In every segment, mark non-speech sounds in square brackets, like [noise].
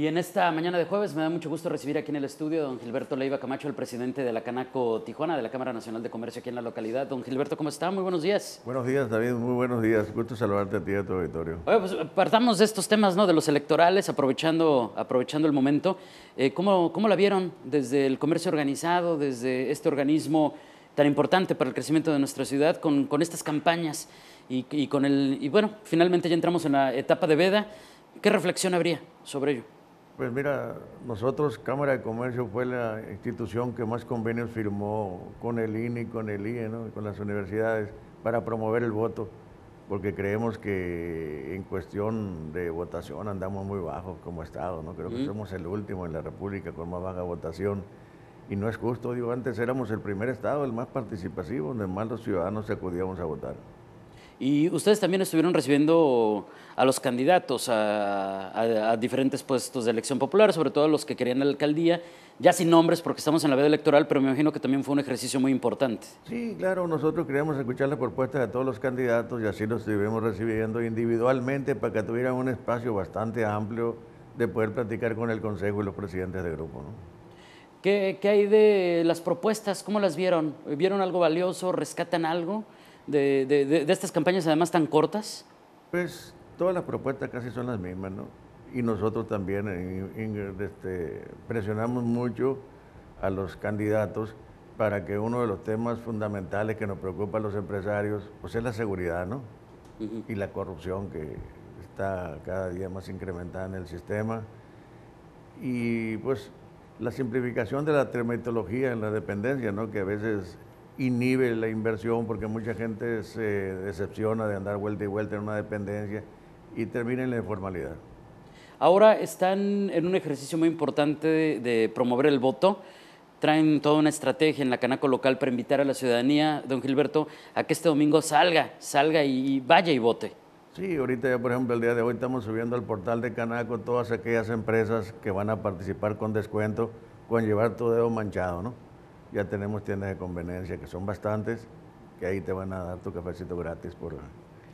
Y en esta mañana de jueves me da mucho gusto recibir aquí en el estudio a don Gilberto Leiva Camacho, el presidente de la Canaco Tijuana, de la Cámara Nacional de Comercio aquí en la localidad. Don Gilberto, ¿cómo está? Muy buenos días. Buenos días, David. Muy buenos días. Gusto saludarte a ti y a tu auditorio. Oye, pues partamos de estos temas, ¿no? De los electorales, aprovechando, aprovechando el momento. Eh, ¿cómo, la vieron desde el comercio organizado, desde este organismo tan importante para el crecimiento de nuestra ciudad, con, estas campañas y con el... Y bueno, finalmente ya entramos en la etapa de veda. ¿Qué reflexión habría sobre ello? Pues mira, nosotros, Cámara de Comercio, fue la institución que más convenios firmó con el INE y con el IE, con las universidades, para promover el voto, porque creemos que en cuestión de votación andamos muy bajos como Estado, ¿no? creo que somos el último en la República con más baja votación. Y no es justo, digo, antes éramos el primer Estado, el más participativo, donde más los ciudadanos acudíamos a votar. Y ustedes también estuvieron recibiendo a los candidatos a, diferentes puestos de elección popular, sobre todo a los que querían la alcaldía, ya sin nombres porque estamos en la veda electoral, pero me imagino que también fue un ejercicio muy importante. Sí, claro, nosotros queríamos escuchar las propuestas de todos los candidatos y así los estuvimos recibiendo individualmente para que tuvieran un espacio bastante amplio de poder platicar con el Consejo y los presidentes de grupo. ¿no? ¿Qué hay de las propuestas? ¿Cómo las vieron? ¿Vieron algo valioso? ¿Rescatan algo? de, estas campañas además tan cortas? Pues todas las propuestas casi son las mismas, ¿no? Y nosotros también eh, este, presionamos mucho a los candidatos para que uno de los temas fundamentales que nos preocupa a los empresarios pues es la seguridad, ¿no? Y la corrupción que está cada día más incrementada en el sistema. Y pues la simplificación de la termitología en la dependencia, ¿no? Que a veces inhibe la inversión porque mucha gente se decepciona de andar vuelta y vuelta en una dependencia y termina en la informalidad. Ahora están en un ejercicio muy importante de, de promover el voto traen toda una estrategia en la canaco local para invitar a la ciudadanía, don Gilberto, a que este domingo salga, salga y vaya y vote. Sí, ahorita ya por ejemplo el día de hoy estamos subiendo al portal de Canaco todas aquellas empresas que van a participar con descuento, con llevar tu dedo manchado, ¿no? ya tenemos tiendas de conveniencia que son bastantes, que ahí te van a dar tu cafecito gratis por...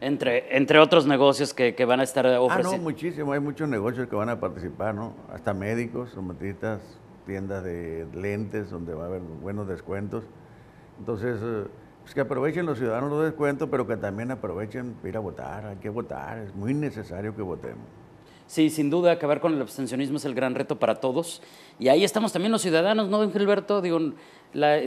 Entre, entre otros negocios que, van a estar ofreciendo. Ah, no, muchísimo. Hay muchos negocios que van a participar, ¿no? Hasta médicos, somatistas, tiendas de lentes, donde va a haber buenos descuentos. Entonces, eh, pues que aprovechen los ciudadanos los descuentos, pero que también aprovechen ir a votar. Hay que votar. Es muy necesario que votemos. Sí, sin duda, acabar con el abstencionismo es el gran reto para todos. Y ahí estamos también los ciudadanos, ¿no, don Gilberto? Digo,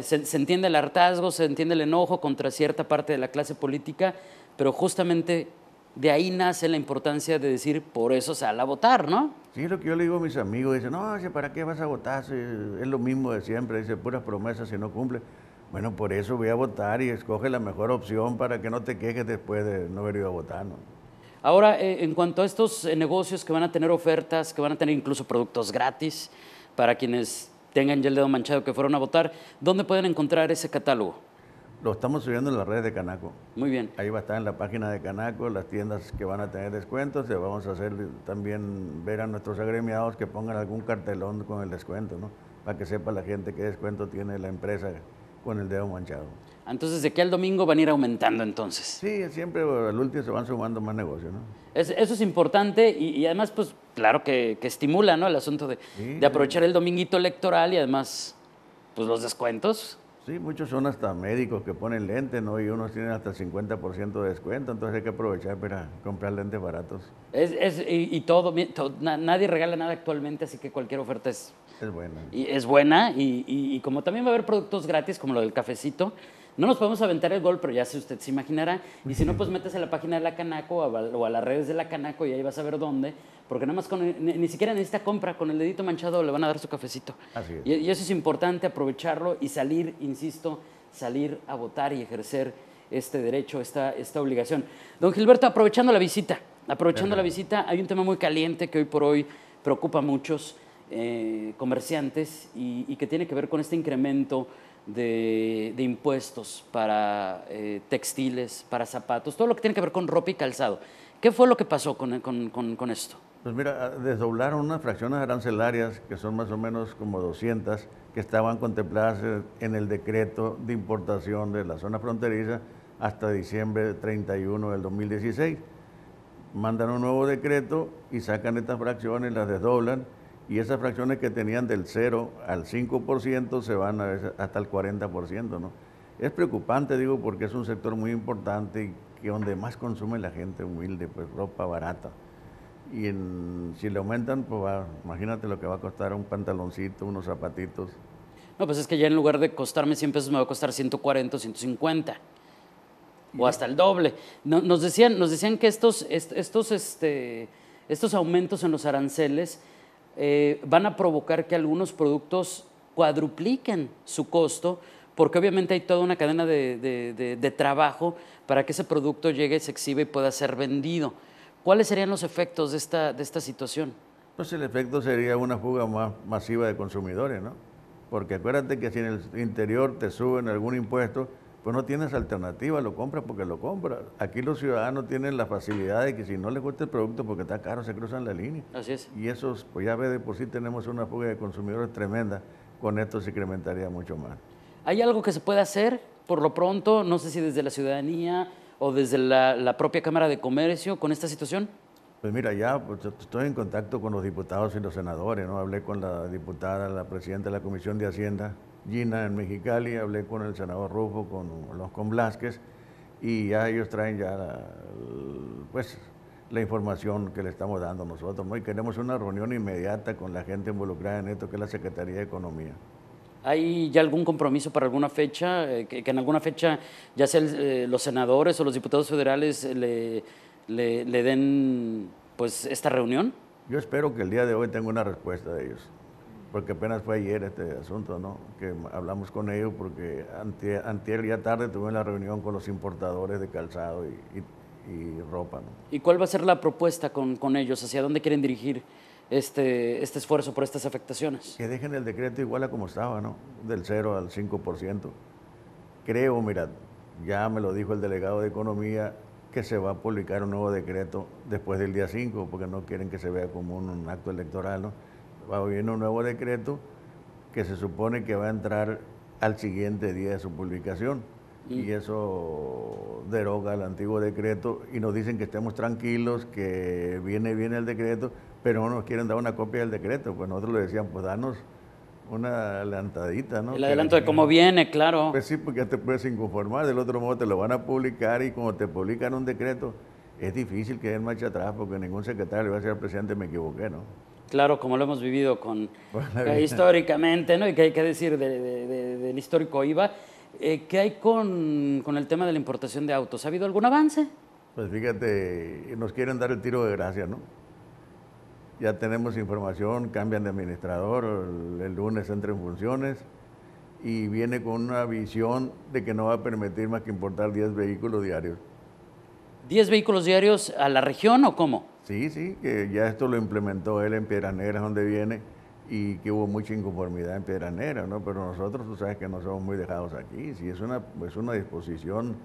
se, entiende el hartazgo, se entiende el enojo contra cierta parte de la clase política, pero justamente de ahí nace la importancia de decir, por eso sal a votar, ¿no? Sí, lo que yo le digo a mis amigos, dicen, no, ¿para qué vas a votar? es lo mismo de siempre, dice, puras promesas si no cumple. Bueno, por eso voy a votar y escoge la mejor opción para que no te quejes después de no haber ido a votar, ¿no? Ahora, eh, en cuanto a estos eh, negocios que van a tener ofertas, que van a tener incluso productos gratis para quienes tengan ya el dedo manchado que fueron a votar, ¿dónde pueden encontrar ese catálogo? Lo estamos subiendo en las redes de Canaco. Muy bien. Ahí va a estar en la página de Canaco, las tiendas que van a tener descuentos. Le vamos a hacer también ver a nuestros agremiados que pongan algún cartelón con el descuento, ¿no? Para que sepa la gente qué descuento tiene la empresa con el dedo manchado. Entonces, de qué al domingo van a ir aumentando entonces. Sí, siempre al último se van sumando más negocios, ¿no? eso es importante y, además, pues claro que, estimula, ¿no? El asunto de, aprovechar el dominguito electoral y además, pues los descuentos. Sí, muchos son hasta médicos que ponen lentes, ¿no? Y unos tienen hasta 50% de descuento, entonces hay que aprovechar para comprar lentes baratos. y, todo, nadie regala nada actualmente, así que cualquier oferta es, es buena. Y es buena, y como también va a haber productos gratis, como lo del cafecito, no nos podemos aventar el gol, pero ya sé, usted se imaginará. Y si no, pues metes a la página de la Canaco o a las redes de la Canaco y ahí vas a ver dónde. Porque nada más con, ni, siquiera siquiera necesita compra, con el dedito manchado le van a dar su cafecito. y, eso es importante, aprovecharlo y salir, insisto, salir a votar y ejercer este derecho, esta, esta obligación. Don Gilberto, aprovechando la visita, aprovechando la visita, hay un tema muy caliente que hoy por hoy preocupa a muchos eh, comerciantes y, que tiene que ver con este incremento de, impuestos para eh, textiles, para zapatos, todo lo que tiene que ver con ropa y calzado. ¿Qué fue lo que pasó con, con esto? Pues mira, ah, desdoblaron unas fracciones arancelarias, que son más o menos como 200, que estaban contempladas en el decreto de importación de la zona fronteriza hasta diciembre 31 del 2016. Mandan un nuevo decreto y sacan estas fracciones, las desdoblan y esas fracciones que tenían del 0 al 5% se van a hasta el 40%, ¿no? Es preocupante, digo, porque es un sector muy importante que donde más consume la gente humilde, pues ropa barata. Y en, si le aumentan, pues imagínate lo que va a costar un pantaloncito, unos zapatitos. No, pues es que ya en lugar de costarme 100 pesos, me va a costar 140, 150 o hasta el doble. No, nos, decían, nos decían que estos, estos, este, estos aumentos en los aranceles eh, van a provocar que algunos productos cuadrupliquen su costo, porque obviamente hay toda una cadena de, trabajo para que ese producto llegue, se exhiba y pueda ser vendido. ¿Cuáles serían los efectos de esta, situación? Pues el efecto sería una fuga más masiva de consumidores, ¿no? Porque acuérdate que si en el interior te suben algún impuesto, no tienes alternativa, lo compras porque lo compra. Aquí los ciudadanos tienen la facilidad de que si no les gusta el producto porque está caro, se cruzan la línea. Así es. Y eso, pues ya ve, de por sí tenemos una fuga de consumidores tremenda, con esto se incrementaría mucho más. ¿Hay algo que se puede hacer por lo pronto, no sé si desde la ciudadanía o desde la, propia Cámara de Comercio con esta situación? Pues mira, ya pues, estoy en contacto con los diputados y los senadores, ¿no? Hablé con la diputada, la presidenta de la Comisión de Hacienda, Gina en Mexicali, hablé con el senador Rufo, con los con Blasquez, y ya ellos traen ya la, pues, la información que le estamos dando nosotros, queremos una reunión inmediata con la gente involucrada en esto, que es la Secretaría de Economía. ¿Hay ya algún compromiso para alguna fecha? Eh, que, en alguna fecha ya sea eh, los senadores o los diputados federales le, le den pues esta reunión? Yo espero que el día de hoy tenga una respuesta de ellos porque apenas fue ayer este asunto, ¿no? Que hablamos con ellos porque antier, y ya tarde tuvimos la reunión con los importadores de calzado y, ropa, ¿no? ¿Y cuál va a ser la propuesta con, ellos? ¿Hacia dónde quieren dirigir este, este esfuerzo por estas afectaciones? Que dejen el decreto igual a como estaba, ¿no? Del 0 al 5%. Creo, mira, ya me lo dijo el delegado de Economía, que se va a publicar un nuevo decreto después del día 5, porque no quieren que se vea como un acto electoral, ¿no? va a un nuevo decreto que se supone que va a entrar al siguiente día de su publicación. Y, eso deroga el antiguo decreto y nos dicen que estemos tranquilos, que viene bien el decreto, pero no nos quieren dar una copia del decreto. Pues nosotros le decían, pues danos una adelantadita, ¿no? El adelanto de cómo viene, claro. Pues sí, porque ya te puedes inconformar, del otro modo te lo van a publicar y como te publican un decreto, es difícil que den marcha atrás porque ningún secretario le va a decir al presidente me equivoqué, ¿no? Claro, como lo hemos vivido con [laughs] eh, históricamente, ¿no? Y que hay que decir del histórico IVA. Eh, ¿Qué hay con, el tema de la importación de autos? ¿Ha habido algún avance? Pues fíjate, nos quieren dar el tiro de gracia, ¿no? Ya tenemos información, cambian de administrador, el, lunes entra en funciones y viene con una visión de que no va a permitir más que importar 10 vehículos diarios. ¿Diez vehículos diarios a la región o cómo? Sí, sí, que ya esto lo implementó él en Piedras Negras, donde viene, y que hubo mucha inconformidad en Piedras ¿no? Pero nosotros, tú sabes que no somos muy dejados aquí, si es una, es una disposición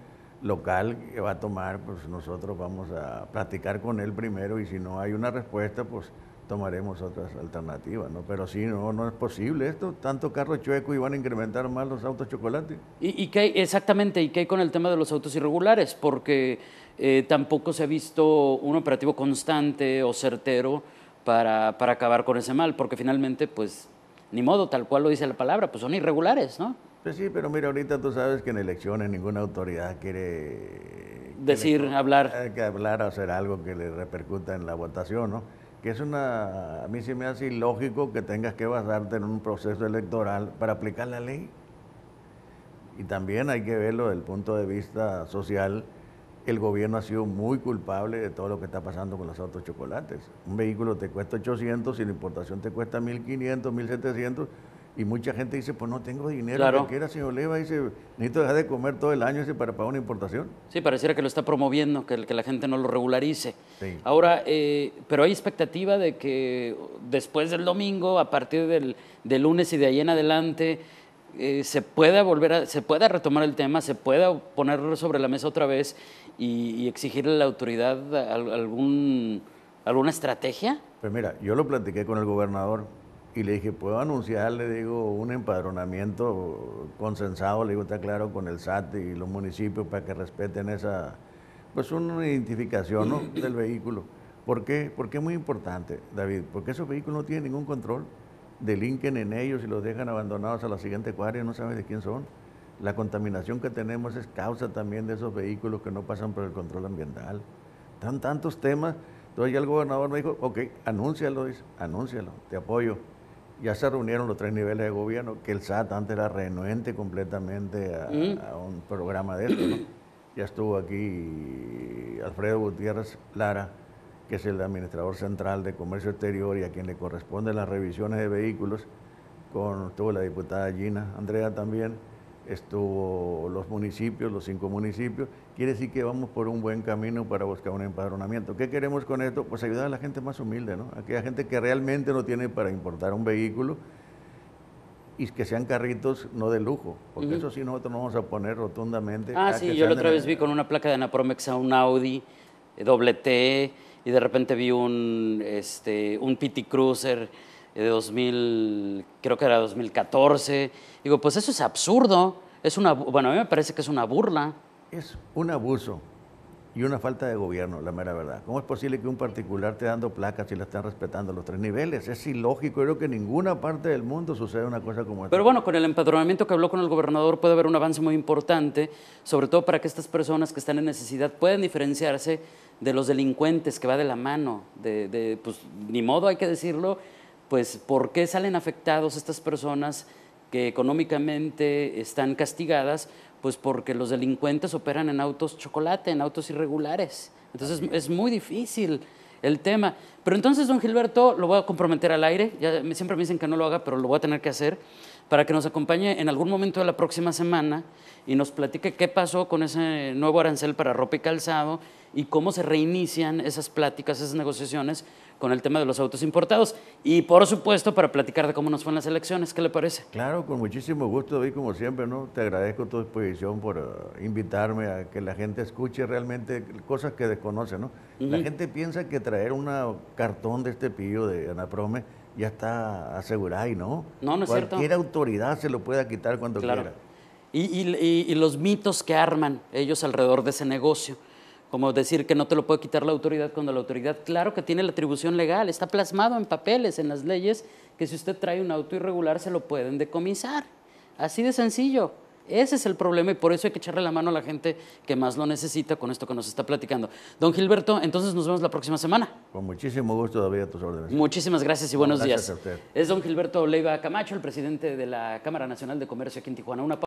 local que va a tomar, pues nosotros vamos a platicar con él primero y si no hay una respuesta, pues tomaremos otras alternativas, ¿no? Pero sí, no, no es posible esto, tanto carro chueco y van a incrementar más los autos chocolate. ¿Y, qué hay, exactamente, y qué hay con el tema de los autos irregulares? Porque eh, tampoco se ha visto un operativo constante o certero para, acabar con ese mal, porque finalmente, pues, ni modo, tal cual lo dice la palabra, pues son irregulares, ¿no? Pues sí, pero mira, ahorita tú sabes que en elecciones ninguna autoridad quiere... Decir, hablar hablar. Eh, que hablar o hacer algo que le repercuta en la votación, ¿no? que es una, a mí se me hace ilógico que tengas que basarte en un proceso electoral para aplicar la ley. Y también hay que verlo desde el punto de vista social. El gobierno ha sido muy culpable de todo lo que está pasando con los autos chocolates. Un vehículo te cuesta 800, la importación te cuesta 1500, 1700 y mucha gente dice, pues no tengo dinero, claro. que quiera, señor Leva, dice, necesito dejar de comer todo el año para pagar una importación. Sí, pareciera que lo está promoviendo, que, que la gente no lo regularice. Ahora, eh, pero hay expectativa de que después del domingo, a partir del, lunes y de ahí en adelante, eh, se pueda volver a, se pueda retomar el tema, se pueda ponerlo sobre la mesa otra vez y, exigirle a la autoridad algún, alguna estrategia. Pues mira, yo lo platiqué con el gobernador y le dije, ¿puedo anunciar, le digo, un empadronamiento consensado, le digo, está claro, con el SAT y los municipios para que respeten esa, pues una identificación [clears throat] del vehículo. ¿Por qué? Porque es muy importante, David, porque esos vehículos no tienen ningún control, delinquen en ellos y los dejan abandonados a la siguiente cuadra y no saben de quién son. La contaminación que tenemos es causa también de esos vehículos que no pasan por el control ambiental. Están tantos temas. Entonces ya el gobernador me dijo, ok, anúncialo, dice, anúncialo, te apoyo ya se reunieron los tres niveles de gobierno, que el SAT antes era renuente completamente a, mm. un programa de esto. Ya estuvo aquí Alfredo Gutiérrez Lara, que es el administrador central de Comercio Exterior y a quien le corresponde las revisiones de vehículos, con, estuvo la diputada Gina Andrea también estuvo los municipios, los cinco municipios, quiere decir que vamos por un buen camino para buscar un empadronamiento. ¿Qué queremos con esto? Pues ayudar a la gente más humilde, ¿no? Aquella gente que realmente no tiene para importar un vehículo y que sean carritos no de lujo, porque eso sí nosotros nos vamos a poner rotundamente. Ah, sí, yo la otra vez vi con una placa de Anapromex a un Audi eh, doble T y de repente vi un, este, un Cruiser eh, de 2000, creo que era 2014. Digo, pues eso es absurdo. Es una, bueno, a mí me parece que es una burla. Es un abuso y una falta de gobierno, la mera verdad. ¿Cómo es posible que un particular te dando placas y la están respetando los tres niveles? Es ilógico, creo que en ninguna parte del mundo sucede una cosa como esta. Pero bueno, con el empadronamiento que habló con el gobernador puede haber un avance muy importante, sobre todo para que estas personas que están en necesidad puedan diferenciarse de los delincuentes que va de la mano, de, de pues ni modo hay que decirlo, pues por qué salen afectados estas personas que económicamente están castigadas, pues porque los delincuentes operan en autos chocolate, en autos irregulares. Entonces es muy difícil el tema. Pero entonces, don Gilberto, lo voy a comprometer al aire, ya siempre me dicen que no lo haga, pero lo voy a tener que hacer, para que nos acompañe en algún momento de la próxima semana y nos platique qué pasó con ese nuevo arancel para ropa y calzado y cómo se reinician esas pláticas, esas negociaciones con el tema de los autos importados y por supuesto para platicar de cómo nos fueron las elecciones. ¿Qué le parece? Claro, con muchísimo gusto, David, como siempre, ¿no? Te agradezco tu exposición por eh, invitarme a que la gente escuche realmente cosas que desconoce, ¿no? La gente piensa que traer un cartón de este pillo de Anaprome ya está asegurado, y no. No, no es cierto. Cualquier autoridad se lo pueda quitar cuando quiera. y, los mitos que arman ellos alrededor de ese negocio como decir que no te lo puede quitar la autoridad cuando la autoridad, claro que tiene la atribución legal, está plasmado en papeles, en las leyes, que si usted trae un auto irregular se lo pueden decomisar. Así de sencillo. Ese es el problema y por eso hay que echarle la mano a la gente que más lo necesita con esto que nos está platicando. Don Gilberto, entonces nos vemos la próxima semana. Con muchísimo gusto, David, a tus órdenes. Muchísimas gracias y buenos días. Es don Gilberto Leiva Camacho, el presidente de la Cámara Nacional de Comercio aquí en Tijuana.